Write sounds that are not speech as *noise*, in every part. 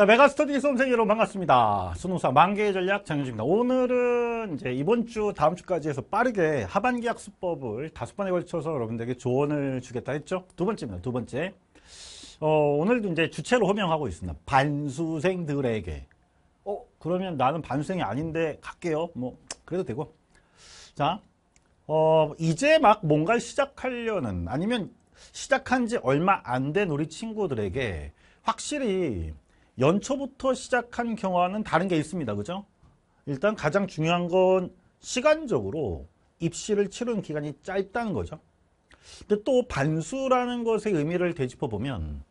자, 메가스터디 수험생 여러분 반갑습니다. 수능사 만개의 전략 장윤주입니다. 오늘은 이제 이번 주, 다음 주까지 해서 빠르게 하반기 학습법을 다섯 번에 걸쳐서 여러분들에게 조언을 주겠다 했죠? 두 번째입니다. 두 번째. 어, 오늘도 이제 주체로 호명하고 있습니다. 반수생들에게. 어, 그러면 나는 반수생이 아닌데 갈게요. 뭐, 그래도 되고. 자, 어, 이제 막 뭔가를 시작하려는 아니면 시작한 지 얼마 안 된 우리 친구들에게 확실히 연초부터 시작한 경우와는 다른 게 있습니다. 그죠? 일단 가장 중요한 건 시간적으로 입시를 치른 기간이 짧다는 거죠. 근데 또 반수라는 것의 의미를 되짚어 보면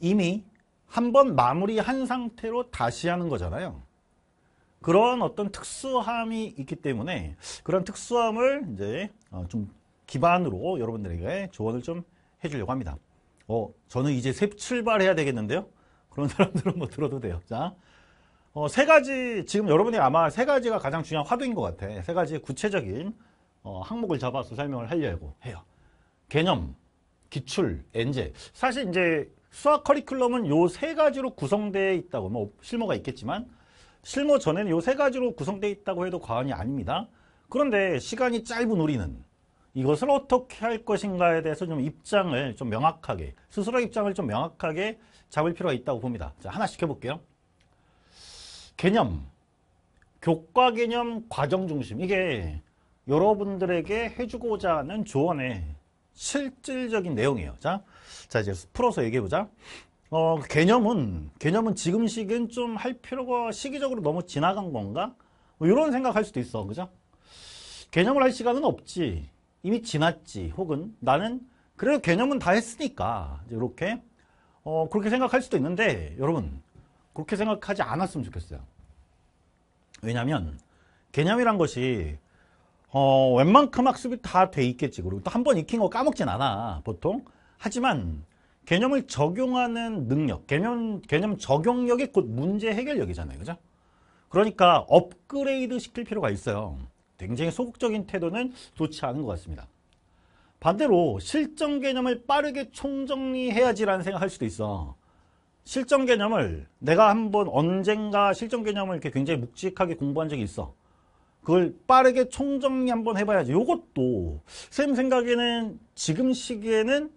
이미 한번 마무리한 상태로 다시 하는 거잖아요. 그런 어떤 특수함이 있기 때문에 그런 특수함을 이제 어, 좀 기반으로 여러분들에게 조언을 좀 해주려고 합니다. 어, 저는 이제 새 출발해야 되겠는데요. 그런 사람들은 뭐 들어도 돼요. 자, 어, 세 가지, 지금 여러분이 아마 세 가지가 가장 중요한 화두인 것 같아. 세 가지 의 구체적인 어, 항목을 잡아서 설명을 하려고 해요. 개념, 기출, 엔제. 사실 이제 수학 커리큘럼은 요 세 가지로 구성되어 있다고, 뭐 실무가 있겠지만 실무 전에는 요 세 가지로 구성되어 있다고 해도 과언이 아닙니다. 그런데 시간이 짧은 우리는 이것을 어떻게 할 것인가에 대해서 좀 입장을 좀 명확하게 스스로 입장을 좀 명확하게 잡을 필요가 있다고 봅니다. 자, 하나씩 해볼게요. 개념, 교과 개념, 과정 중심 이게 여러분들에게 해주고자 하는 조언의 실질적인 내용이에요. 자, 자 이제 풀어서 얘기해보자. 어, 개념은 개념은 지금 시기엔 좀 할 필요가 시기적으로 너무 지나간 건가? 뭐 이런 생각할 수도 있어, 그죠? 개념을 할 시간은 없지. 이미 지났지 혹은 나는 그래도 개념은 다 했으니까 이렇게 어, 그렇게 생각할 수도 있는데 여러분 그렇게 생각하지 않았으면 좋겠어요 왜냐하면 개념이란 것이 어, 웬만큼 학습이 다 돼 있겠지 그리고 또 한 번 익힌 거 까먹진 않아 보통 하지만 개념을 적용하는 능력 개념, 개념 적용력이 곧 문제 해결력이잖아요 그죠? 그러니까 업그레이드 시킬 필요가 있어요 굉장히 소극적인 태도는 좋지 않은 것 같습니다. 반대로 실정 개념을 빠르게 총정리해야지라는 생각할 수도 있어. 실정 개념을 내가 한번 언젠가 실정 개념을 이렇게 굉장히 묵직하게 공부한 적이 있어. 그걸 빠르게 총정리 한번 해봐야지. 이것도 쌤 생각에는 지금 시기에는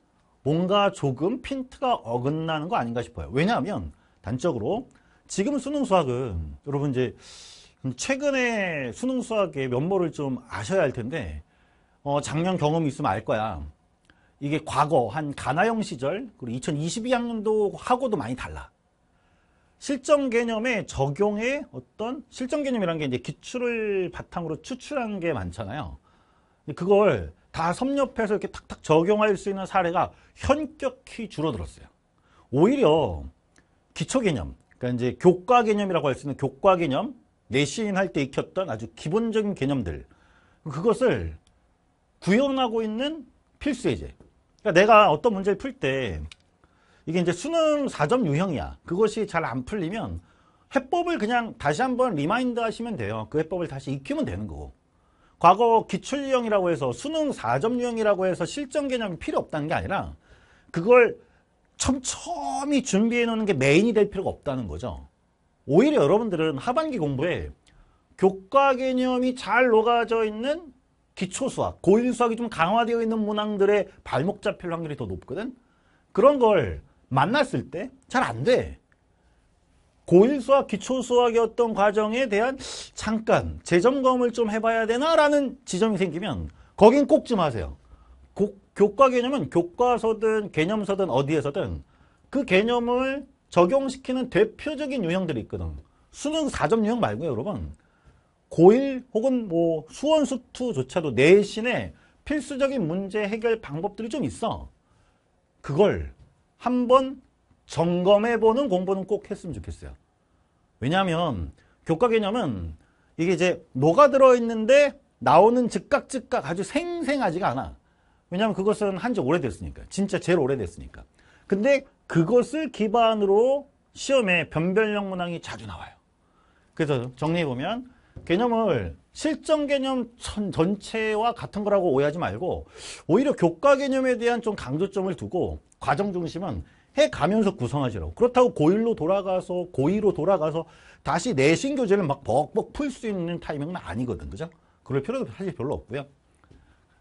뭔가 조금 핀트가 어긋나는 거 아닌가 싶어요. 왜냐하면 단적으로 지금 수능 수학은 여러분 이제 음, 최근에 수능 수학의 면모를 좀 아셔야 할 텐데 어, 작년 경험이 있으면 알 거야. 이게 과거 한 가나형 시절 그리고 2022학년도 하고도 많이 달라. 실전 개념의 적용의 어떤 실전 개념이란게 이제 기출을 바탕으로 추출한 게 많잖아요. 그걸 다 섭렵해서 이렇게 탁탁 적용할 수 있는 사례가 현격히 줄어들었어요. 오히려 기초 개념, 그러니까 이제 교과 개념이라고 할 수 있는 교과 개념, 내신할때 익혔던 아주 기본적인 개념들 그것을 구현하고 있는 필수 예제 그러니까 내가 어떤 문제를 풀 때 이게 이제 수능 4점 유형이야 그것이 잘 안 풀리면 해법을 그냥 다시 한번 리마인드 하시면 돼요 그 해법을 다시 익히면 되는 거고 과거 기출 유형이라고 해서 수능 4점 유형이라고 해서 실전 개념이 필요 없다는 게 아니라 그걸 촘촘히 준비해 놓는 게 메인이 될 필요가 없다는 거죠 오히려 여러분들은 하반기 공부에 네. 교과 개념이 잘 녹아져 있는 기초수학, 고인수학이 좀 강화되어 있는 문항들의 발목 잡힐 확률이 더 높거든? 그런 걸 만났을 때 잘 안 돼. 고인수학 기초수학이었던 과정에 대한 잠깐 재점검을 좀 해봐야 되나라는 지점이 생기면 거긴 꼭 좀 하세요. 고, 교과 개념은 교과서든 개념서든 어디에서든 그 개념을 적용시키는 대표적인 유형들이 있거든. 수능 4점 유형 말고요, 여러분. 고1 혹은 뭐 수원, 수투조차도 내신에 필수적인 문제 해결 방법들이 좀 있어. 그걸 한번 점검해보는 공부는 꼭 했으면 좋겠어요. 왜냐하면 교과 개념은 이게 이제 녹아 들어있는데 나오는 즉각 즉각 아주 생생하지가 않아. 왜냐하면 그것은 한지 오래됐으니까. 진짜 제일 오래됐으니까. 근데 그것을 기반으로 시험에 변별력 문항이 자주 나와요. 그래서 정리해보면 개념을 실전 개념 전체와 같은 거라고 오해하지 말고 오히려 교과 개념에 대한 좀 강조점을 두고 과정 중심은 해가면서 구성하시라고 그렇다고 고1로 돌아가서 고2로 돌아가서 다시 내신 교재를 막 벅벅 풀 수 있는 타이밍은 아니거든 그죠? 그럴 필요도 사실 별로 없고요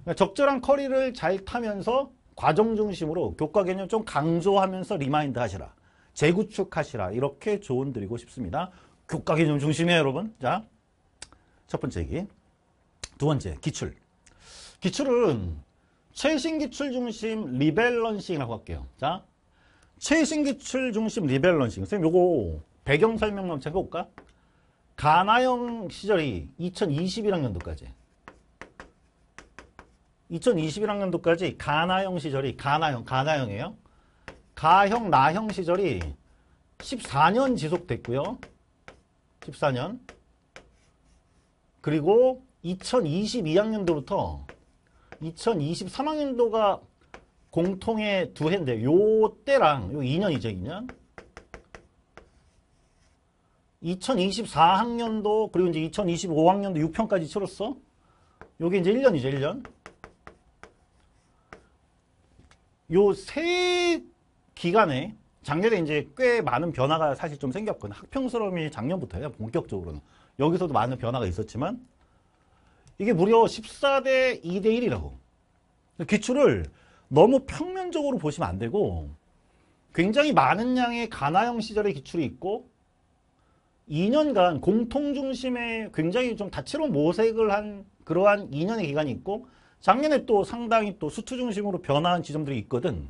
그러니까 적절한 커리를 잘 타면서 과정 중심으로 교과 개념 좀 강조하면서 리마인드 하시라. 재구축하시라. 이렇게 조언 드리고 싶습니다. 교과 개념 중심이에요, 여러분. 자, 첫 번째 얘기. 두 번째, 기출. 기출은 최신 기출 중심 리밸런싱이라고 할게요. 자, 최신 기출 중심 리밸런싱. 선생님, 요거 배경 설명만 제가 볼까? 가나형 시절이 2021학년도까지 2021학년도까지 가나형 시절이 가나형, 가나형이에요. 가형, 나형 시절이 14년 지속됐고요. 14년. 그리고 2022학년도부터 2023학년도가 공통의 두 해인데 요 때랑 요 2년이죠, 2년. 2024학년도 그리고 이제 2025학년도 6편까지 치렀어. 요게 이제 1년이죠, 1년. 요세 기간에 작년에 이제 꽤 많은 변화가 사실 좀 생겼거든요. 학평수렴이 작년부터예요. 본격적으로는. 여기서도 많은 변화가 있었지만 이게 무려 14대 2대 1이라고. 기출을 너무 평면적으로 보시면 안 되고 굉장히 많은 양의 가나형 시절의 기출이 있고 2년간 공통 중심의 굉장히 좀 다채로운 모색을 한 그러한 2년의 기간이 있고 작년에 또 상당히 또 수트 중심으로 변화한 지점들이 있거든.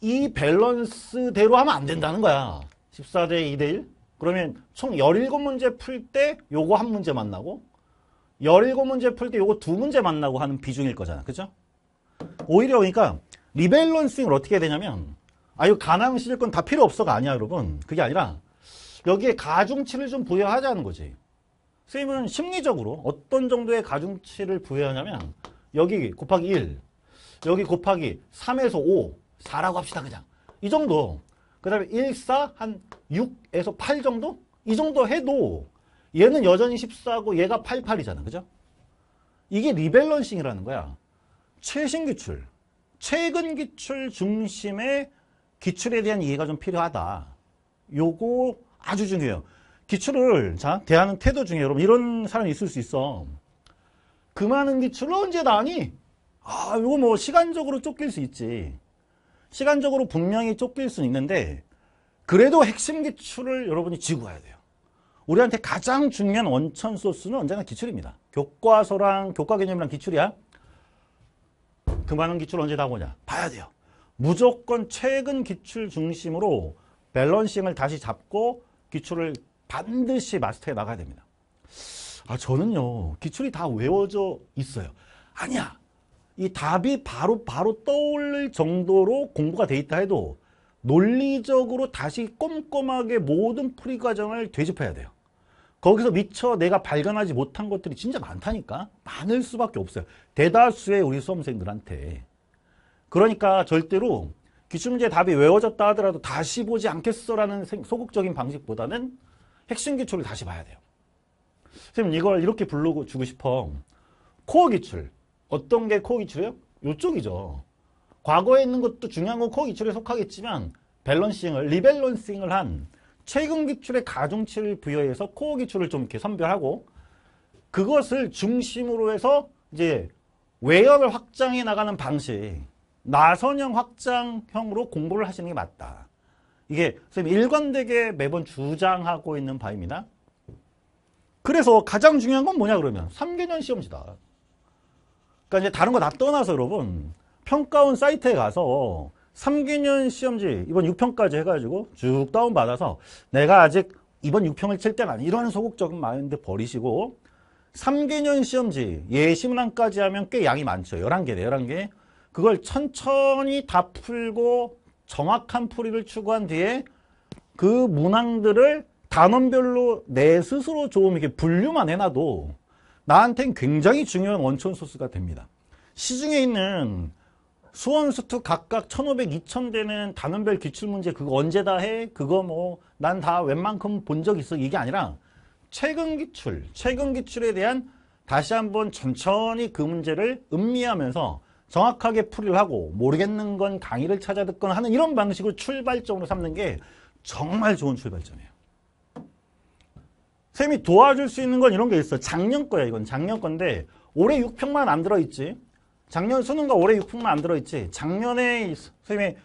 이 밸런스대로 하면 안 된다는 거야. 14대 2대 1. 그러면 총 17문제 풀 때 요거 한 문제 만나고 17문제 풀 때 요거 두 문제 만나고 하는 비중일 거잖아. 그죠? 오히려 그러니까 리밸런싱을 어떻게 해야 되냐면 아 이거 가능 실건 다 필요 없어가 아니야 여러분. 그게 아니라 여기에 가중치를 좀 부여하자는 거지. 선생님은 심리적으로 어떤 정도의 가중치를 부여하냐면 여기 곱하기 1, 여기 곱하기 3에서 5, 4라고 합시다 그냥. 이 정도. 그 다음에 1, 4, 한 6에서 8 정도? 이 정도 해도 얘는 여전히 14고 얘가 88이잖아. 그죠? 이게 리밸런싱이라는 거야. 최신 기출, 최근 기출 중심의 기출에 대한 이해가 좀 필요하다. 요거 아주 중요해요. 기출을 자 대하는 태도 중에 여러분 이런 사람이 있을 수 있어. 그 많은 기출을 언제 다니? 아, 이거 뭐 시간적으로 쫓길 수 있지. 시간적으로 분명히 쫓길 수 있는데 그래도 핵심 기출을 여러분이 지고 가야 돼요. 우리한테 가장 중요한 원천 소스는 언제나 기출입니다. 교과서랑 교과 개념이랑 기출이야. 그 많은 기출 언제 다 보냐? 봐야 돼요. 무조건 최근 기출 중심으로 밸런싱을 다시 잡고 기출을 반드시 마스터해 나가야 됩니다. 아, 저는요, 기출이 다 외워져 있어요. 아니야. 이 답이 바로 바로 떠올릴 정도로 공부가 돼 있다 해도 논리적으로 다시 꼼꼼하게 모든 풀이 과정을 되짚어야 돼요. 거기서 미처 내가 발견하지 못한 것들이 진짜 많다니까 많을 수밖에 없어요. 대다수의 우리 수험생들한테. 그러니까 절대로 기출문제 답이 외워졌다 하더라도 다시 보지 않겠어라는 소극적인 방식보다는 핵심 기출을 다시 봐야 돼요. 선생 이걸 이렇게 불러 주고 싶어. 코어 기출. 어떤 게 코어 기출이에요? 요쪽이죠. 과거에 있는 것도 중요한 건 코어 기출에 속하겠지만 밸런싱을, 리밸런싱을 한 최근 기출의 가중치를 부여해서 코어 기출을 좀 이렇게 선별하고 그것을 중심으로 해서 이제 외열을 확장해 나가는 방식, 나선형 확장형으로 공부를 하시는 게 맞다. 이게 선생님 일관되게 매번 주장하고 있는 바입니다. 그래서 가장 중요한 건 뭐냐 그러면 3개년 시험지다. 그러니까 이제 다른 거 다 떠나서 여러분 평가원 사이트에 가서 3개년 시험지 이번 6평까지 해가지고 쭉 다운받아서 내가 아직 이번 6평을 칠 때는 아니 이런 소극적인 마인드 버리시고 3개년 시험지 예시문항까지 하면 꽤 양이 많죠. 11개네 11개. 그걸 천천히 다 풀고 정확한 풀이를 추구한 뒤에 그 문항들을 단원별로 내 스스로 좀 이렇게 분류만 해놔도 나한텐 굉장히 중요한 원천 소스가 됩니다. 시중에 있는 수원수투 각각 1500, 2000 되는 단원별 기출문제 그거 언제 다 해? 그거 뭐 난 다 웬만큼 본 적 있어 이게 아니라 최근 기출, 최근 기출에 대한 다시 한번 천천히 그 문제를 음미하면서 정확하게 풀이를 하고 모르겠는 건 강의를 찾아 듣거나 하는 이런 방식으로 출발점으로 삼는 게 정말 좋은 출발점이에요. 쌤이 도와줄 수 있는 건 이런 게 있어. 작년 거야 이건 작년 건데 올해 6평만 안 들어있지. 작년 수능과 올해 6평만 안 들어있지. 작년에 쌤이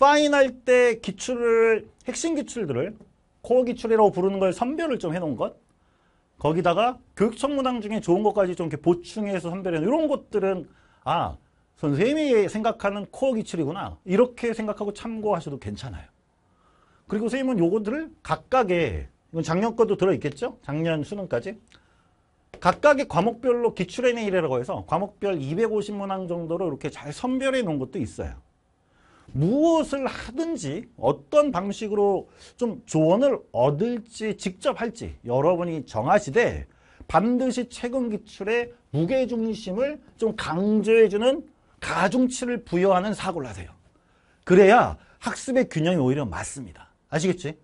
파이널 때 기출을 핵심 기출들을 코어 기출이라고 부르는 걸 선별을 좀 해놓은 것. 거기다가 교육청 문항 중에 좋은 것까지 좀 이렇게 보충해서 선별해 놓은 이런 것들은 아 선생님이 생각하는 코어 기출이구나 이렇게 생각하고 참고하셔도 괜찮아요. 그리고 선생님은 요거들을 각각의 이건 작년 것도 들어있겠죠? 작년 수능까지 각각의 과목별로 기출 N1이라고 해서 과목별 250문항 정도로 이렇게 잘 선별해 놓은 것도 있어요. 무엇을 하든지 어떤 방식으로 좀 조언을 얻을지 직접 할지 여러분이 정하시되 반드시 최근 기출의 무게중심을 좀 강조해주는 가중치를 부여하는 사고를 하세요. 그래야 학습의 균형이 오히려 맞습니다. 아시겠지?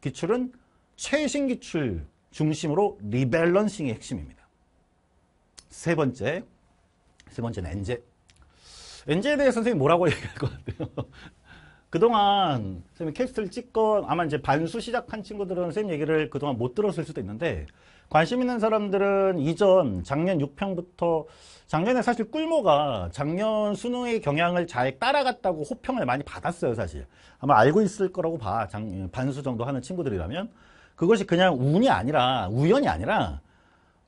기출은 최신 기출 중심으로 리밸런싱이 핵심입니다. 세 번째, 세 번째는 엔제. 엔제에 대해 선생님이 뭐라고 *laughs* 얘기할 것 같아요? 그동안 선생님 캐스트를 찍건 아마 이제 반수 시작한 친구들은 선생님 얘기를 그동안 못 들었을 수도 있는데 관심 있는 사람들은 이전 작년 6평부터 작년에 사실 꿀모가 작년 수능의 경향을 잘 따라갔다고 호평을 많이 받았어요 사실 아마 알고 있을 거라고 봐 장, 반수 정도 하는 친구들이라면 그것이 그냥 운이 아니라 우연이 아니라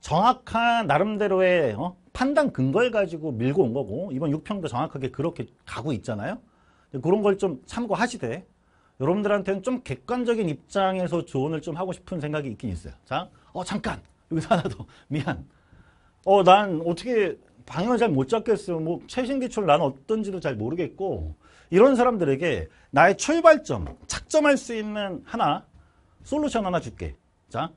정확한 나름대로의 어? 판단 근거를 가지고 밀고 온 거고 이번 6평도 정확하게 그렇게 가고 있잖아요 그런 걸 좀 참고하시되 여러분들한테는 좀 객관적인 입장에서 조언을 좀 하고 싶은 생각이 있긴 있어요 자. 어 잠깐 여기서 하나 더 *laughs* 미안 어 난 어떻게 방향을 잘 못 잡겠어 뭐 최신 기출 난 어떤지도 잘 모르겠고 이런 사람들에게 나의 출발점 착점할 수 있는 하나 솔루션 하나 줄게 자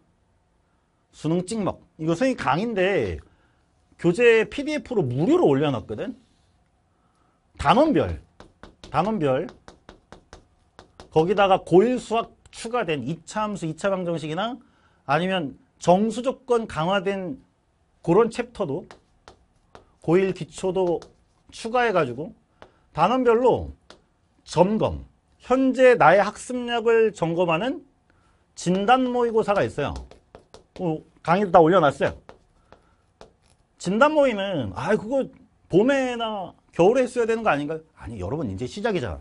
수능 찍먹 이거 선생님 강인데 교재 PDF로 무료로 올려놨거든 단원별 단원별 거기다가 고1 수학 추가된 2차 함수 2차 방정식이나 아니면 정수조건 강화된 그런 챕터도 고1 기초도 추가해가지고 단원별로 점검, 현재 나의 학습력을 점검하는 진단 모의고사가 있어요. 어, 강의도 다 올려놨어요. 진단 모의는 아 그거 봄에나 겨울에 했어야 되는 거 아닌가요? 아니 여러분 이제 시작이잖아.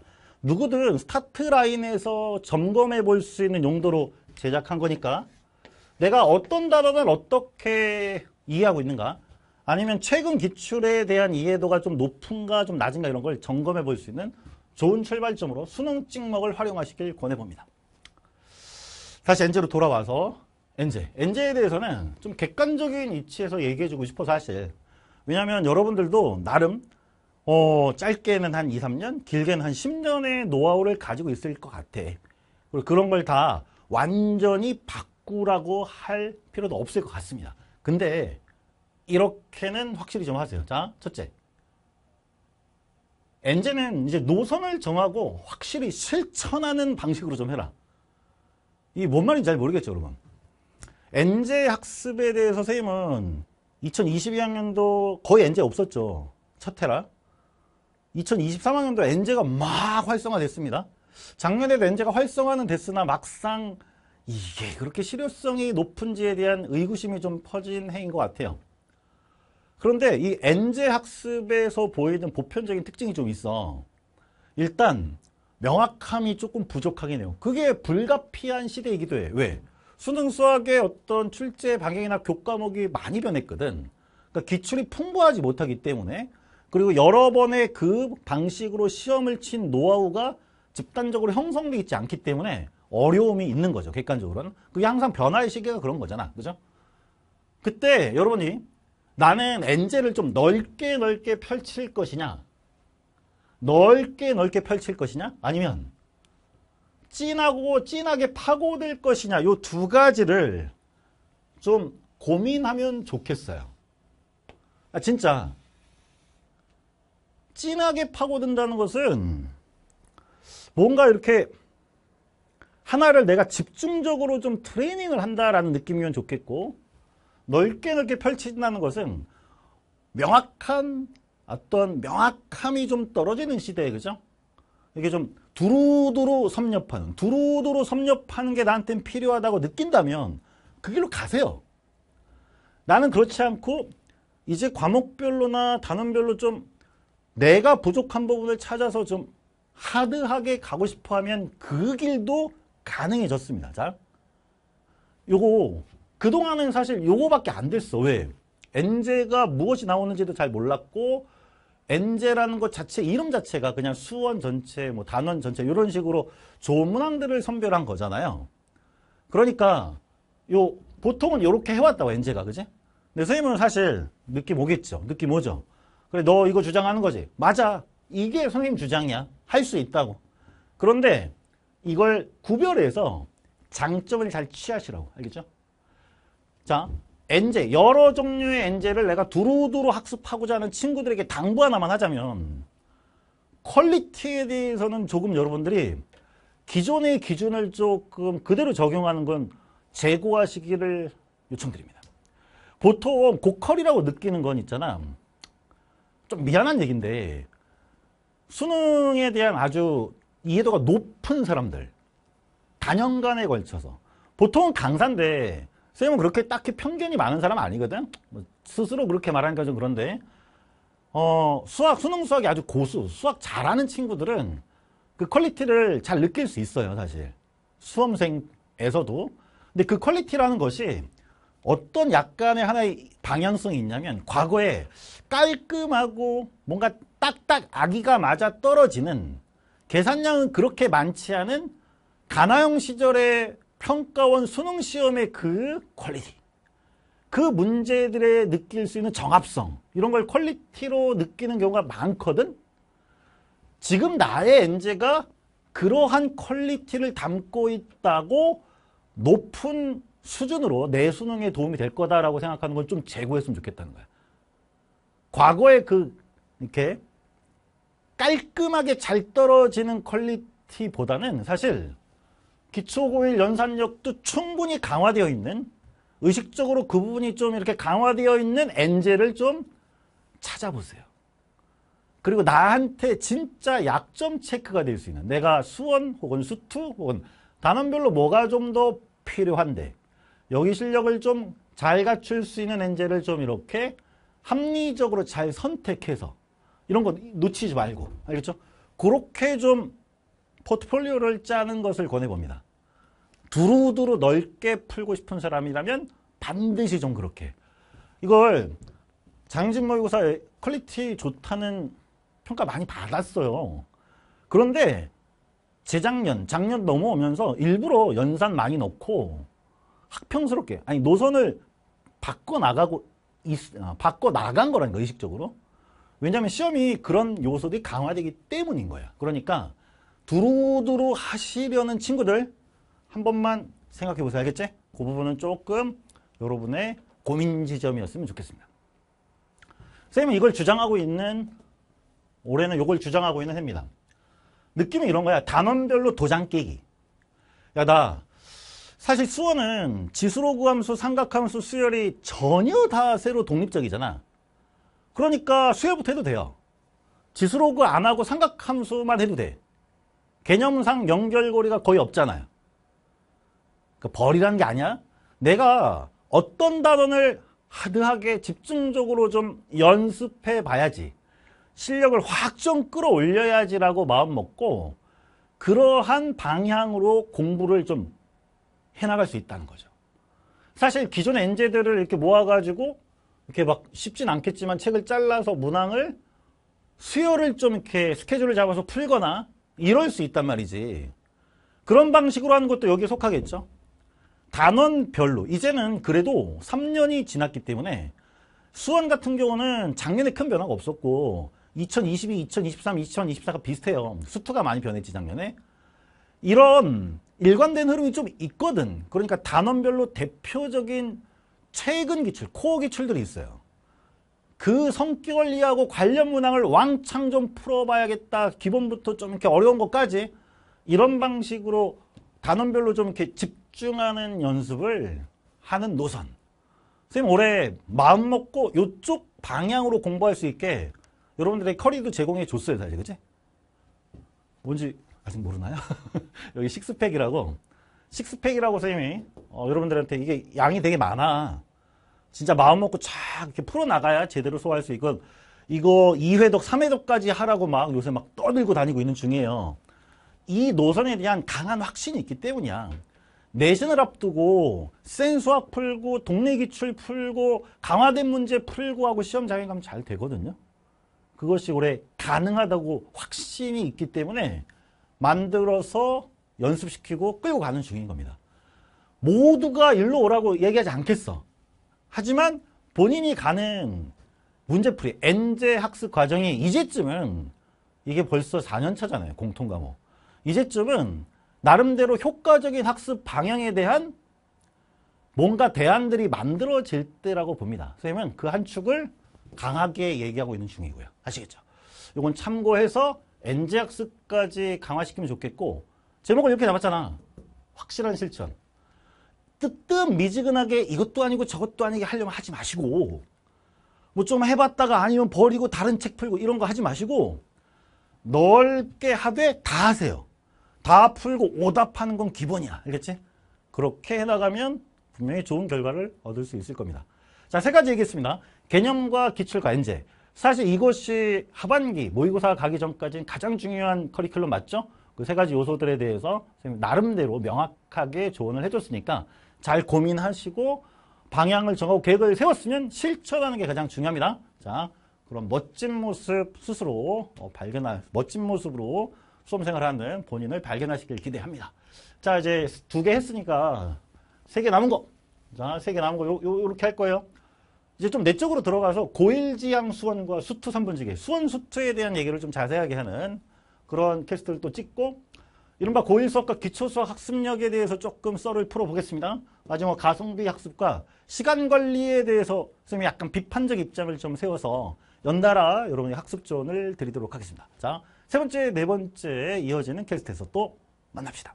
누구든 스타트 라인에서 점검해 볼 수 있는 용도로 제작한 거니까 내가 어떤 단어를 어떻게 이해하고 있는가 아니면 최근 기출에 대한 이해도가 좀 높은가 좀 낮은가 이런 걸 점검해 볼 수 있는 좋은 출발점으로 수능 찍먹을 활용하시길 권해봅니다. 다시 엔제로 돌아와서 엔제. 엔제에 대해서는 좀 객관적인 위치에서 얘기해주고 싶어 사실. 왜냐하면 여러분들도 나름 어, 짧게는 한 2, 3년, 길게는 한 10년의 노하우를 가지고 있을 것 같아. 그리고 그런 걸 다 완전히 바꿔 바꾸라고 할 필요도 없을 것 같습니다. 근데 이렇게는 확실히 좀 하세요. 자, 첫째. 엔진은 이제 노선을 정하고 확실히 실천하는 방식으로 좀 해라. 이 뭔 말인지 잘 모르겠죠, 여러분. 엔제 학습에 대해서 선생님은 2022학년도 거의 엔제 없었죠. 첫 해라. 2023학년도 엔제가 막 활성화됐습니다. 작년에도 엔제가 활성화는 됐으나 막상 이게 그렇게 실효성이 높은지에 대한 의구심이 좀 퍼진 행위인것 같아요. 그런데 이 엔제 학습에서 보이는 보편적인 특징이 좀 있어. 일단 명확함이 조금 부족하긴 해요. 그게 불가피한 시대이기도 해. 왜? 수능 수학의 어떤 출제 방향이나 교과목이 많이 변했거든. 그러니까 기출이 풍부하지 못하기 때문에 그리고 여러 번의 그 방식으로 시험을 친 노하우가 집단적으로 형성되어 있지 않기 때문에 어려움이 있는 거죠. 객관적으로는. 그게 항상 변화의 시기가 그런 거잖아. 그죠? 그때 여러분이 나는 엔젤을 좀 넓게 넓게 펼칠 것이냐 넓게 넓게 펼칠 것이냐 아니면 찐하고찐하게 파고들 것이냐 요 두 가지를 좀 고민하면 좋겠어요 아, 진짜 찐하게 파고든다는 것은 뭔가 이렇게 하나를 내가 집중적으로 좀 트레이닝을 한다라는 느낌이면 좋겠고 넓게 넓게 펼친다는 것은 명확한 어떤 명확함이 좀 떨어지는 시대에 그죠? 이게 좀 두루두루 섭렵하는 두루두루 섭렵하는 게 나한테는 필요하다고 느낀다면 그 길로 가세요. 나는 그렇지 않고 이제 과목별로나 단원별로 좀 내가 부족한 부분을 찾아서 좀 하드하게 가고 싶어 하면 그 길도 가능해졌습니다. 잘? 요거 그동안은 사실 요거밖에 안 됐어. 왜? 엔제가 무엇이 나오는지도 잘 몰랐고 엔제라는 것 자체 이름 자체가 그냥 수원 전체 뭐 단원 전체 이런 식으로 좋은 문항들을 선별한 거잖아요. 그러니까 요 보통은 이렇게 해왔다고 엔제가 그지? 근데 선생님은 사실 느낌 오겠죠. 느낌 오죠. 그래 너 이거 주장하는 거지. 맞아. 이게 선생님 주장이야. 할 수 있다고. 그런데 이걸 구별해서 장점을 잘 취하시라고 알겠죠? 자, 엔제 여러 종류의 엔제를 내가 두루두루 학습하고자 하는 친구들에게 당부 하나만 하자면 퀄리티에 대해서는 조금 여러분들이 기존의 기준을 조금 그대로 적용하는 건 재고하시기를 요청드립니다. 보통 고퀄이라고 느끼는 건 있잖아. 좀 미안한 얘기인데 수능에 대한 아주 이해도가 높은 사람들 단연간에 걸쳐서 보통은 강사인데 선생님은 그렇게 딱히 편견이 많은 사람 아니거든 뭐 스스로 그렇게 말하니까 좀 그런데 어 수학 수능 수학이 아주 고수 수학 잘하는 친구들은 그 퀄리티를 잘 느낄 수 있어요 사실 수험생에서도 근데 그 퀄리티라는 것이 어떤 약간의 하나의 방향성이 있냐면 과거에 깔끔하고 뭔가 딱딱 아기가 맞아 떨어지는 계산량은 그렇게 많지 않은 가나형 시절의 평가원 수능 시험의 그 퀄리티 그 문제들에 느낄 수 있는 정합성 이런 걸 퀄리티로 느끼는 경우가 많거든 지금 나의 엔제가 그러한 퀄리티를 담고 있다고 높은 수준으로 내 수능에 도움이 될 거다라고 생각하는 건좀 재고했으면 좋겠다는 거야 과거에 그 이렇게 깔끔하게 잘 떨어지는 퀄리티보다는 사실 기초고일 연산력도 충분히 강화되어 있는 의식적으로 그 부분이 좀 이렇게 강화되어 있는 엔젤을 좀 찾아보세요. 그리고 나한테 진짜 약점 체크가 될 수 있는 내가 수원 혹은 수투 혹은 단원별로 뭐가 좀 더 필요한데 여기 실력을 좀 잘 갖출 수 있는 엔젤을 좀 이렇게 합리적으로 잘 선택해서 이런 거 놓치지 말고 알겠죠? 그렇게 좀 포트폴리오를 짜는 것을 권해봅니다. 두루두루 넓게 풀고 싶은 사람이라면 반드시 좀 그렇게 이걸 장진 모의고사 퀄리티 좋다는 평가 많이 받았어요. 그런데 재작년, 작년 넘어오면서 일부러 연산 많이 넣고 학평스럽게 아니 노선을 바꿔 나가고 어, 바꿔 나간 거라는 거 의식적으로 왜냐하면 시험이 그런 요소들이 강화되기 때문인 거야. 그러니까 두루두루 하시려는 친구들 한 번만 생각해 보세요. 알겠지? 그 부분은 조금 여러분의 고민 지점이었으면 좋겠습니다. 선생님은 이걸 주장하고 있는 올해는 이걸 주장하고 있는 해입니다. 느낌이 이런 거야. 단원별로 도장 깨기. 야, 나 사실 수원은 지수로 구함수, 삼각함수, 수열이 전혀 다 새로 독립적이잖아. 그러니까 수혜부터 해도 돼요. 지수로그 안 하고 삼각함수만 해도 돼. 개념상 연결고리가 거의 없잖아요. 그 벌이라는 게 아니야. 내가 어떤 단원을 하드하게 집중적으로 좀 연습해 봐야지. 실력을 확 좀 끌어올려야지라고 마음 먹고 그러한 방향으로 공부를 좀 해나갈 수 있다는 거죠. 사실 기존 엔제들을 이렇게 모아가지고 이렇게 막 쉽진 않겠지만 책을 잘라서 문항을 수요를 좀 이렇게 스케줄을 잡아서 풀거나 이럴 수 있단 말이지. 그런 방식으로 하는 것도 여기에 속하겠죠. 단원별로 이제는 그래도 3년이 지났기 때문에 수원 같은 경우는 작년에 큰 변화가 없었고 2022, 2023, 2024가 비슷해요. 수트가 많이 변했지 작년에. 이런 일관된 흐름이 좀 있거든. 그러니까 단원별로 대표적인 최근 기출, 코어 기출들이 있어요. 그성격을이해하고 관련 문항을 왕창 좀 풀어봐야겠다. 기본부터 좀 이렇게 어려운 것까지 이런 방식으로 단원별로 좀 이렇게 집중하는 연습을 하는 노선. 선생님 올해 마음 먹고 이쪽 방향으로 공부할 수 있게 여러분들의 커리도 제공해 줬어요, 사실. 그치? 뭔지 아직 모르나요? *laughs* 여기 식스팩이라고 식스팩이라고 선생님이 어, 여러분들한테 이게 양이 되게 많아. 진짜 마음 먹고 쫙 이렇게 풀어나가야 제대로 소화할 수 있건 이거 2회독, 3회독까지 하라고 막 요새 막 떠들고 다니고 있는 중이에요. 이 노선에 대한 강한 확신이 있기 때문이야. 내신을 앞두고 센 수학 풀고 동네 기출 풀고 강화된 문제 풀고 하고 시험 장애 가면 잘 되거든요. 그것이 올해 가능하다고 확신이 있기 때문에 만들어서 연습시키고 끌고 가는 중인 겁니다. 모두가 일로 오라고 얘기하지 않겠어. 하지만 본인이 가는 문제풀이, 엔제 학습 과정이 이제쯤은 이게 벌써 4년 차잖아요. 공통 과목. 이제쯤은 나름대로 효과적인 학습 방향에 대한 뭔가 대안들이 만들어질 때라고 봅니다. 선생님은 그 한 축을 강하게 얘기하고 있는 중이고요. 아시겠죠? 이건 참고해서 엔제 학습까지 강화시키면 좋겠고 제목은 이렇게 잡았잖아. 확실한 실천. 뜨뜻 미지근하게 이것도 아니고 저것도 아니게 하려면 하지 마시고 뭐 좀 해봤다가 아니면 버리고 다른 책 풀고 이런 거 하지 마시고 넓게 하되 다 하세요. 다 풀고 오답하는 건 기본이야. 알겠지? 그렇게 해나가면 분명히 좋은 결과를 얻을 수 있을 겁니다. 자, 세 가지 얘기했습니다. 개념과 기출과 엔제. 사실 이것이 하반기 모의고사 가기 전까지는 가장 중요한 커리큘럼 맞죠? 그세 가지 요소들에 대해서 나름대로 명확하게 조언을 해줬으니까 잘 고민하시고 방향을 정하고 계획을 세웠으면 실천하는 게 가장 중요합니다. 자, 그럼 멋진 모습 스스로 어, 발견할, 멋진 모습으로 수험생활 하는 본인을 발견하시길 기대합니다. 자, 이제 두 개 했으니까 세 개 남은 거. 자, 세 개 남은 거 요, 요, 요렇게 할 거예요. 이제 좀 내적으로 들어가서 고일지향 수원과 수투 3분지기, 수원 수투에 대한 얘기를 좀 자세하게 하는 그런 캐스트를 또 찍고 이른바 고인 수업과 기초 수학 학습력에 대해서 조금 썰을 풀어보겠습니다. 마지막 가성비 학습과 시간 관리에 대해서 선생님이 약간 비판적 입장을 좀 세워서 연달아 여러분의 학습 조언을 드리도록 하겠습니다. 자, 세 번째, 네 번째에 이어지는 캐스트에서 또 만납시다.